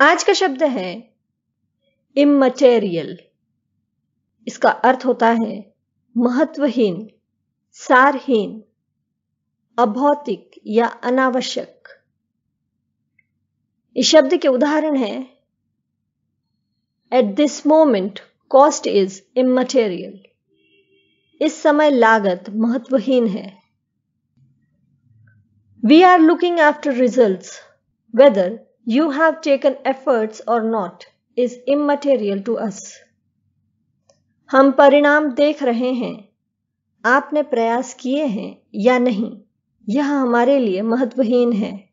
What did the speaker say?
आज का शब्द है इमटेरियल इसका अर्थ होता है महत्वहीन सारहीन अभौतिक या अनावश्यक इस शब्द के उदाहरण है at this moment cost is immaterial इस समय लागत महत्वहीन है we are looking after result whether you have taken efforts or not is immaterial to us. हम परिणाम देख रहे हैं आपने प्रयास किए हैं या नहीं यह हमारे लिए महत्वहीन है